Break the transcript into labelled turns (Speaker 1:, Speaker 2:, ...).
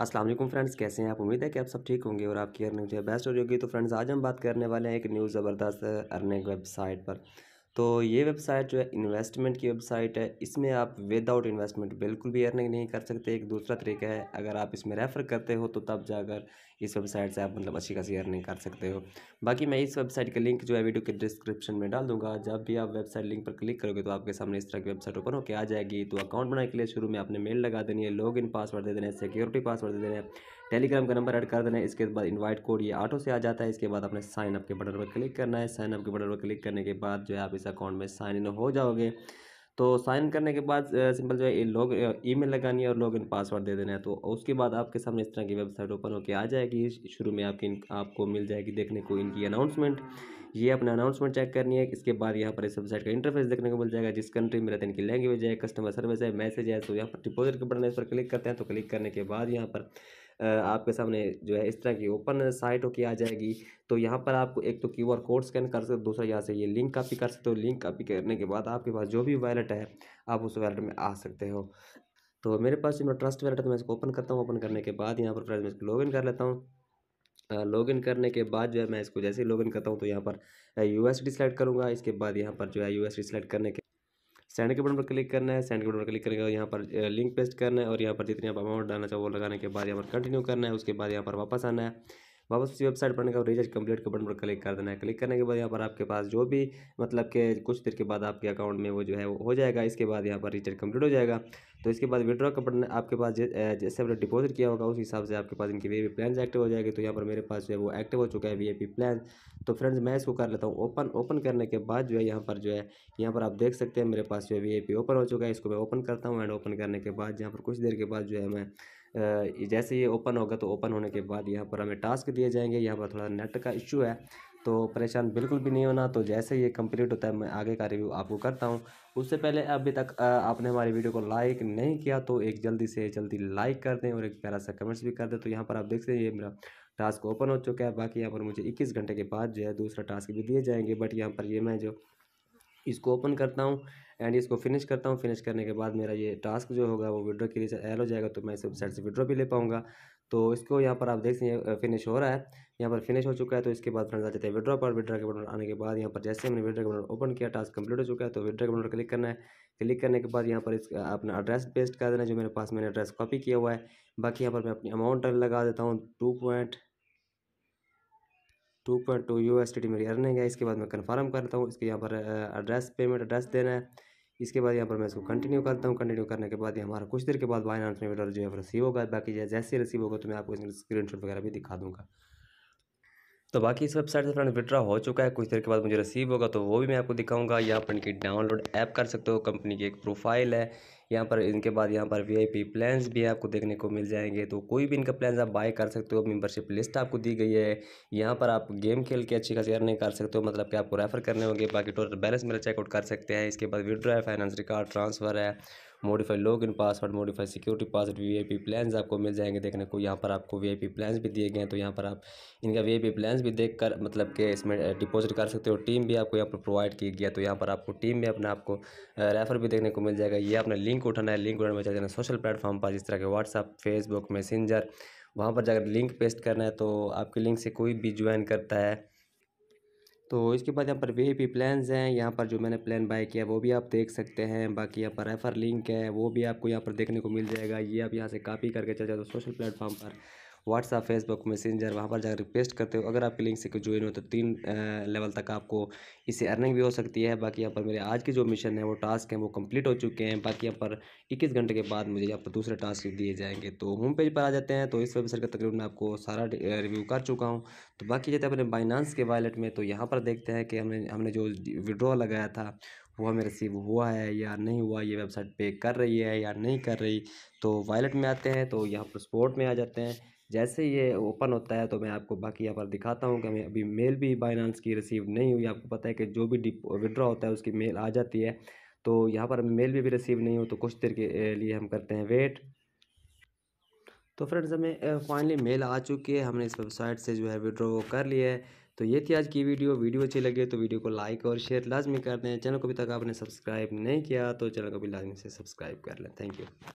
Speaker 1: Aslam friends कैसे हैं आप उम्मीद है कि आप सब ठीक होंगे और आपकी अर्निंग जो है बेस्ट हो रही होगी तो फ्रेंड्स आज हम बात करने वाले हैं एक न्यू ज़बरदस्त अर्निंग वेबसाइट पर तो ये वेबसाइट जो है इन्वेस्टमेंट की वेबसाइट है इसमें आप विदाउट इन्वेस्टमेंट बिल्कुल भी अर्निंग नहीं कर सकते एक दूसरा तरीका है अगर आप इसमें रेफ़र करते हो तो तब जाकर इस वेबसाइट से आप मतलब अच्छी खासी अर्निंग कर सकते हो बाकी मैं इस वेबसाइट का लिंक जो है वीडियो के डिस्क्रिप्शन में डाल दूंगा जब भी आप वेबसाइट लिंक पर क्लिक करोगे तो आपके सामने इस तरह की वेबसाइट ओपन होकर आ जाएगी तो अकाउंट बनाने के लिए शुरू में आपने मेल लगा देनी है लॉग इन पासवर्ड दे देना है सिक्योरिटी पासवर्ड दे देना है टेलीग्राम का नंबर ऐड कर देना है इसके बाद इन्वाइट कोड ये ऑटो से आ जाता है इसके बाद आपने साइनअप के बटन पर क्लिक करना है साइनअप के बटन पर क्लिक करने के बाद जो है आप इस अकाउंट में साइन इन हो जाओगे तो साइन करने के बाद सिंपल जो है लॉग मेल लगानी है और लॉग इन पासवर्ड दे देना है तो उसके बाद आपके सामने इस तरह की वेबसाइट ओपन होकर आ जाएगी शुरू में आपकी आपको मिल जाएगी देखने को इनकी अनाउंसमेंट ये अपना अनाउंसमेंट चेक करनी है इसके बाद यहाँ पर इस वेबसाइट का इंटरफेस देखने को मिल जाएगा जिस कंट्री में रहते हैं इनकी लैंग्वेज है कस्टमर सर्विस है मैसेज है तो यहाँ पर डिपोजिट के बटन उस पर क्लिक करते हैं तो क्लिक करने के बाद यहाँ पर आपके सामने जो है इस तरह की ओपन साइट होकर आ जाएगी तो यहाँ पर आप एक तो क्यू आर कोड स्कैन कर सकते हो दूसरा यहाँ से ये लिंक कॉपी कर सकते हो लिंक कॉपी करने के बाद आपके पास जो भी वैलेट है आप उस वैलेट में आ सकते हो तो मेरे पास जो ट्रस्ट वैलेट है मैं इसको ओपन करता हूँ ओपन करने के बाद यहाँ पर फ्रेंड मैं इसको लॉग कर लेता हूँ लॉगिन करने के बाद जो है मैं इसको जैसे ही लॉग इन करता हूँ तो यहाँ पर यू एस डी सेलेक्ट करूँगा इसके बाद यहाँ पर जो है यू एस डी सेलेक्ट करने के सेंड के बटन पर क्लिक करना है सेंड के बटन पर क्लिक करके यहाँ पर लिंक पेस्ट करना है और यहाँ पर जितने आप अमाउंट डालना चाहो वो लगाने के बाद यहाँ पर कंटिन्यू करना है उसके बाद यहाँ पर वापस आना है वापस उसी वेबसाइट पर का रिचार्ज कंप्लीट के बटन पर क्लिक कर देना है क्लिक करने के बाद यहाँ पर आपके पास जो भी मतलब के कुछ देर के बाद आपके अकाउंट में वो जो है वो हो जाएगा इसके बाद यहाँ पर रिचार्ज कंप्लीट हो जाएगा तो इसके बाद विड्रॉ का बटन आपके पास जैसे आपने डिपोजिट किया होगा उस हिसाब से आपके पास इनकी वी प्लान एक्टिव हो जाएगी तो यहाँ पर मेरे पास जो है वो एक्टिव हो चुका है वी प्लान तो फ्रेंड्स मैं इसको कर लेता हूँ ओपन ओपन करने के बाद जो है यहाँ पर जो है यहाँ पर आप देख सकते हैं मेरे पास जो है वी ओपन हो चुका है इसको मैं ओपन करता हूँ एंड ओपन करने के बाद यहाँ पर कुछ देर के बाद जो है मैं जैसे ये ओपन होगा तो ओपन होने के बाद यहाँ पर हमें टास्क दिए जाएंगे यहाँ पर थोड़ा नेट का इशू है तो परेशान बिल्कुल भी नहीं होना तो जैसे ये कंप्लीट होता है मैं आगे का रिव्यू आपको करता हूँ उससे पहले अभी तक आपने हमारी वीडियो को लाइक नहीं किया तो एक जल्दी से जल्दी लाइक कर दें और एक प्यारा सा कमेंट्स भी कर दें तो यहाँ पर आप देख सकते हैं ये मेरा टास्क ओपन हो चुका है बाकी यहाँ पर मुझे इक्कीस घंटे के बाद जो है दूसरा टास्क भी दिए जाएंगे बट यहाँ पर ये मैं जो इसको ओपन करता हूँ एंड इसको फिनिश करता हूँ फिनिश करने के बाद मेरा ये टास्क जो होगा वो विड्रॉ के लिए एल हो जाएगा तो मैं इस वेबसाइट से विड्रॉ भी ले पाऊँगा तो इसको यहाँ पर आप देख सकते हैं फिनिश हो रहा है यहाँ पर फिनिश हो चुका है तो इसके बाद फ्रेंड्स आ जाते हैं विड्रॉ पर विड्रॉ के बटन आने के बाद यहाँ पर जैसे हमने विड्रॉ के बटन ओपन किया टास्क कंप्लीट हो चुका है तो विड्रॉ के बटन क्लिक करना है क्लिक करने के बाद यहाँ पर इसका अपना एड्रेस पेस्ट कर देना जो मेरे पास मैंने एड्रेस कॉपी किया हुआ है बाकी यहाँ पर मैं अपनी अमाउंट लगा देता हूँ two point two point two U S T मेरी अर्निंग है इसके बाद मैं कन्फर्म करता हूँ इसके यहाँ पर एड्रेस पेमेंट एड्रेस देना है इसके बाद यहाँ पर मैं इसको कंटिन्यू करता हूँ कंटिन्यू करने के बाद ये हमारा कुछ देर के बाद बाइनांस में डॉलर जो है रिसीव होगा बाकी जैसे ही रिसीव होगा तो मैं आपको स्क्रीन शॉट वगैरह भी दिखा दूँगा तो बाकी इस वेबसाइट से फ्रेंड विड्रा हो चुका है कुछ देर के बाद मुझे रिसीव होगा तो वो भी मैं आपको दिखाऊंगा यहाँ पर इनकी डाउनलोड ऐप कर सकते हो कंपनी की एक प्रोफाइल है यहाँ पर इनके बाद यहाँ पर वीआईपी प्लान्स भी आपको देखने को मिल जाएंगे तो कोई भी इनका प्लान आप बाय कर सकते हो मेम्बरशिप लिस्ट आपको दी गई है यहाँ पर आप गेम खेल के अच्छी खासी अर्निंग कर सकते हो मतलब कि आपको रेफर करने होंगे बाकी टोटल बैलेंस मेरा चेकआउट कर सकते हैं इसके बाद विड्रॉ है फाइनेंस रिकॉर्ड ट्रांसफ़र है modify in password modify security password V I P plans आपको मिल जाएंगे देखने को यहाँ पर आपको वी आई पी प्लान्स भी दिए गए हैं तो यहाँ पर आप इनका वी आई पी प्लान्स भी देख कर मतलब कि इसमें डिपॉजिट कर सकते हो टीम भी आपको यहाँ पर प्रोवाइड की गया तो यहाँ पर आपको टीम में अपना आपको रेफर भी देखने को मिल जाएगा ये आपने लिंक उठाना है लिंक उठाने में चले जाना सोशल प्लेटफॉर्म पर जिस तरह के व्हाट्सअप फेसबुक मैसेंजर वहाँ पर जाकर लिंक पेस्ट करना है तो आपकी लिंक से कोई भी ज्वाइन करता है तो इसके बाद यहाँ पर वे पी प्लान्स हैं यहाँ पर जो मैंने प्लान बाय किया वो भी आप देख सकते हैं बाकी यहाँ पर रेफ़र लिंक है वो भी आपको यहाँ पर देखने को मिल जाएगा ये आप यहाँ से कापी करके चले जाओ सोशल तो प्लेटफॉर्म पर व्हाट्सअप फेसबुक मैसेंजर वहाँ पर जाकर रिक्वेस्ट करते हो अगर आपके लिंक से कोई ज्वाइन हो तो तीन लेवल तक आपको इससे अर्निंग भी हो सकती है बाकी यहाँ पर मेरे आज के जो मिशन है वो टास्क हैं वो कंप्लीट हो चुके हैं बाकी यहाँ पर इक्कीस घंटे के बाद मुझे यहाँ पर दूसरे टास्क दिए जाएंगे तो होम पेज पर आ जाते हैं तो इस वेबसाइट का तकरीबन मैं आपको सारा रिव्यू कर चुका हूँ तो बाकी जाते हैं अपने बाइनांस के वॉलेट में तो यहाँ पर देखते हैं कि हमने हमने जो विड्रॉ लगाया था हुआ मेरा रिसीव हुआ है या नहीं हुआ ये वेबसाइट पे कर रही है या नहीं कर रही तो वॉलेट में आते हैं तो यहाँ पर स्पोर्ट में आ जाते हैं जैसे ये ओपन होता है तो मैं आपको बाकी यहाँ पर दिखाता हूँ कि हमें अभी मेल भी बाइनांस की रिसीव नहीं हुई आपको पता है कि जो भी विड्रॉ होता है उसकी मेल आ जाती है तो यहाँ पर मेल भी, भी रिसीव नहीं हो तो कुछ देर के लिए हम करते हैं वेट तो फ्रेंड्स हमें फाइनली मेल आ चुकी है हमने इस वेबसाइट से जो है विड्रॉ कर लिया है तो ये थी आज की वीडियो वीडियो अच्छी लगे तो वीडियो को लाइक और शेयर लाजमी कर दें चैनल को अभी तक आपने सब्सक्राइब नहीं किया तो चैनल को भी लाजमी से सब्सक्राइब कर लें थैंक यू